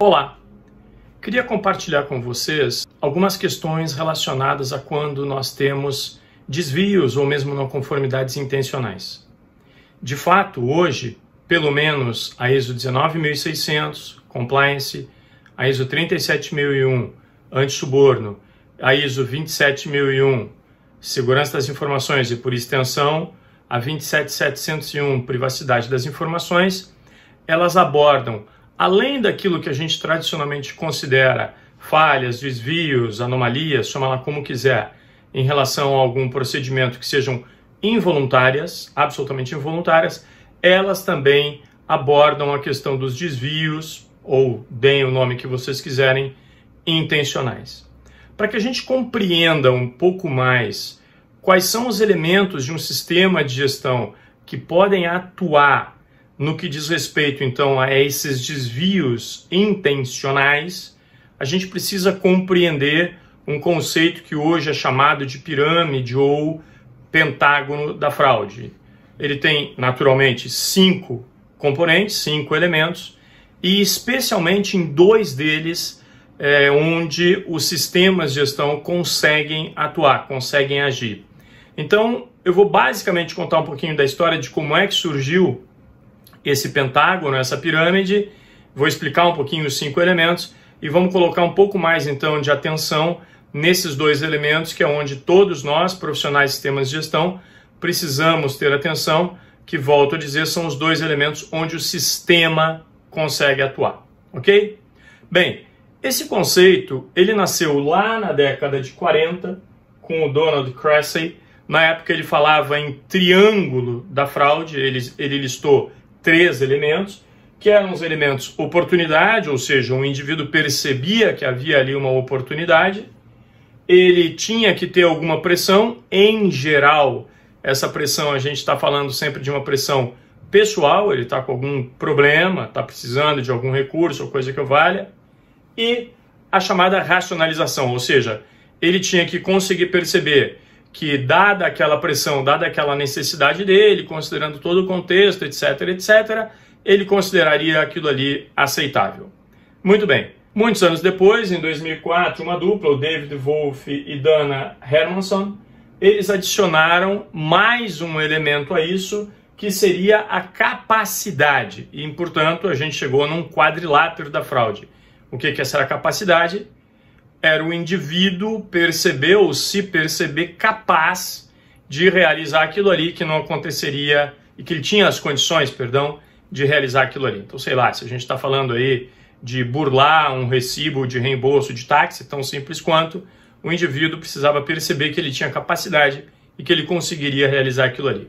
Olá! Queria compartilhar com vocês algumas questões relacionadas a quando nós temos desvios ou mesmo não conformidades intencionais. De fato, hoje, pelo menos a ISO 19600, compliance, a ISO 37001, antissuborno, a ISO 27001, segurança das informações e, por extensão, a 27701, privacidade das informações, elas abordam além daquilo que a gente tradicionalmente considera falhas, desvios, anomalias, chama lá como quiser, em relação a algum procedimento que sejam involuntárias, absolutamente involuntárias, elas também abordam a questão dos desvios, ou deem o nome que vocês quiserem, intencionais. Para que a gente compreenda um pouco mais quais são os elementos de um sistema de gestão que podem atuar no que diz respeito, então, a esses desvios intencionais, a gente precisa compreender um conceito que hoje é chamado de pirâmide ou pentágono da fraude. Ele tem, naturalmente, cinco componentes, cinco elementos, e especialmente em dois deles é onde os sistemas de gestão conseguem atuar, conseguem agir. Então, eu vou basicamente contar um pouquinho da história de como é que surgiu esse pentágono, essa pirâmide. Vou explicar um pouquinho os cinco elementos e vamos colocar um pouco mais então de atenção nesses dois elementos, que é onde todos nós, profissionais de sistemas de gestão, precisamos ter atenção, que volto a dizer, são os dois elementos onde o sistema consegue atuar, OK? Bem, esse conceito, ele nasceu lá na década de 40 com o Donald Cressy. Na época ele falava em triângulo da fraude, ele, ele listou três elementos, que eram os elementos oportunidade, ou seja, um indivíduo percebia que havia ali uma oportunidade, ele tinha que ter alguma pressão, em geral, essa pressão a gente está falando sempre de uma pressão pessoal, ele está com algum problema, está precisando de algum recurso ou coisa que valha, e a chamada racionalização, ou seja, ele tinha que conseguir perceber que, dada aquela pressão, dada aquela necessidade dele, considerando todo o contexto, etc., etc., ele consideraria aquilo ali aceitável. Muito bem. Muitos anos depois, em 2004, uma dupla, o David Wolff e Dana Hermanson, eles adicionaram mais um elemento a isso, que seria a capacidade. E, portanto, a gente chegou num quadrilátero da fraude. O que é essa capacidade? era o indivíduo perceber ou se perceber capaz de realizar aquilo ali que não aconteceria e que ele tinha as condições, perdão, de realizar aquilo ali. Então, sei lá, se a gente está falando aí de burlar um recibo de reembolso de táxi, tão simples quanto, o indivíduo precisava perceber que ele tinha capacidade e que ele conseguiria realizar aquilo ali.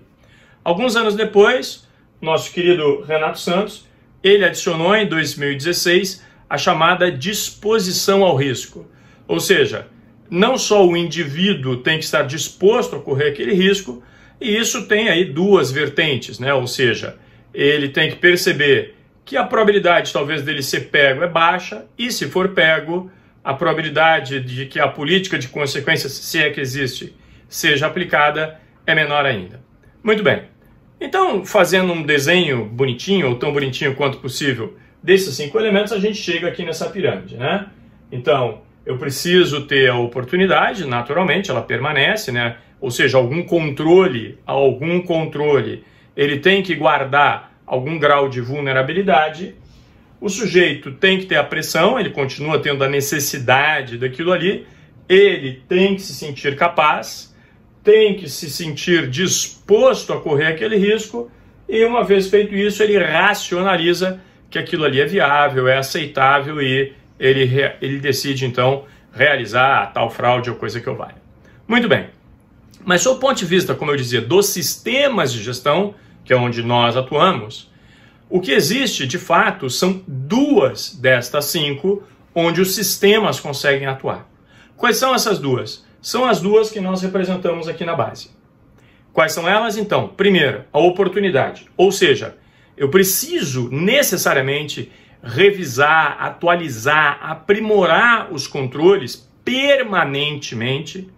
Alguns anos depois, nosso querido Renato Santos, ele adicionou em 2016 a chamada disposição ao risco. Ou seja, não só o indivíduo tem que estar disposto a correr aquele risco, e isso tem aí duas vertentes, né? Ou seja, ele tem que perceber que a probabilidade talvez dele ser pego é baixa, e se for pego, a probabilidade de que a política de consequências, se é que existe, seja aplicada é menor ainda. Muito bem. Então, fazendo um desenho bonitinho, ou tão bonitinho quanto possível, desses cinco elementos, a gente chega aqui nessa pirâmide, né? Então, eu preciso ter a oportunidade, naturalmente, ela permanece, né? Ou seja, algum controle, algum controle, ele tem que guardar algum grau de vulnerabilidade. O sujeito tem que ter a pressão, ele continua tendo a necessidade daquilo ali, ele tem que se sentir capaz, tem que se sentir disposto a correr aquele risco, e uma vez feito isso, ele racionaliza que aquilo ali é viável, é aceitável e ele, ele decide então realizar a tal fraude ou coisa que eu valha. Muito bem. Mas, do ponto de vista, como eu dizia, dos sistemas de gestão, que é onde nós atuamos, o que existe de fato são duas destas cinco onde os sistemas conseguem atuar. Quais são essas duas? São as duas que nós representamos aqui na base. Quais são elas então? Primeiro, a oportunidade, ou seja, eu preciso necessariamente revisar, atualizar, aprimorar os controles permanentemente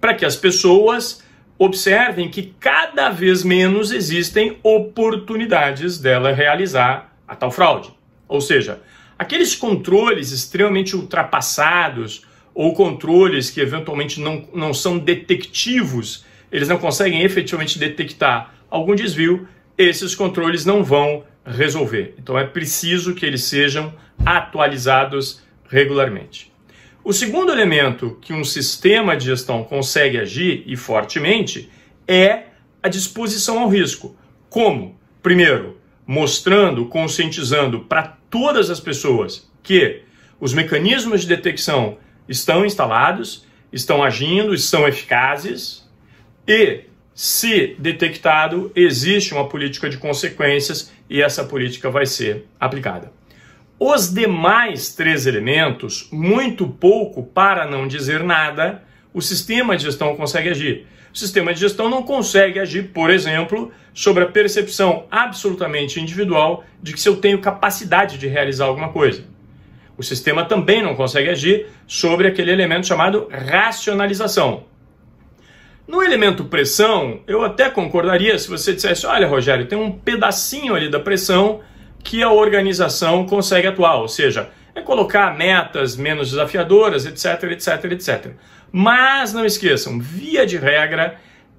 para que as pessoas observem que cada vez menos existem oportunidades dela realizar a tal fraude. Ou seja, aqueles controles extremamente ultrapassados ou controles que eventualmente não, não são detectivos, eles não conseguem efetivamente detectar algum desvio, esses controles não vão resolver. Então é preciso que eles sejam atualizados regularmente. O segundo elemento que um sistema de gestão consegue agir e fortemente é a disposição ao risco. Como? Primeiro, mostrando, conscientizando para todas as pessoas que os mecanismos de detecção estão instalados, estão agindo e são eficazes, e se detectado, existe uma política de consequências e essa política vai ser aplicada. Os demais três elementos, muito pouco para não dizer nada, o sistema de gestão consegue agir. O sistema de gestão não consegue agir, por exemplo, sobre a percepção absolutamente individual de que se eu tenho capacidade de realizar alguma coisa. O sistema também não consegue agir sobre aquele elemento chamado racionalização. No elemento pressão, eu até concordaria se você dissesse: olha, Rogério, tem um pedacinho ali da pressão que a organização consegue atuar, ou seja, é colocar metas menos desafiadoras, etc, etc, etc. Mas não esqueçam, via de regra,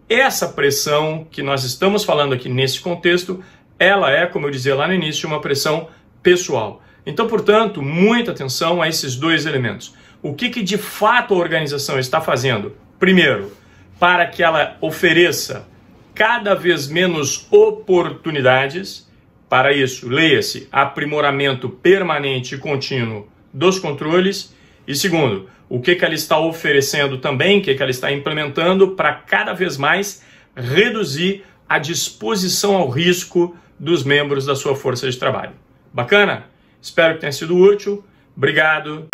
essa pressão que nós estamos falando aqui nesse contexto, ela é, como eu dizia lá no início, uma pressão pessoal. Então, portanto, muita atenção a esses dois elementos. O que, que de fato a organização está fazendo? Primeiro, para que ela ofereça cada vez menos oportunidades. Para isso, leia-se aprimoramento permanente e contínuo dos controles. E segundo, o que, que ela está oferecendo também, o que, que ela está implementando para cada vez mais reduzir a disposição ao risco dos membros da sua força de trabalho. Bacana? Espero que tenha sido útil. Obrigado.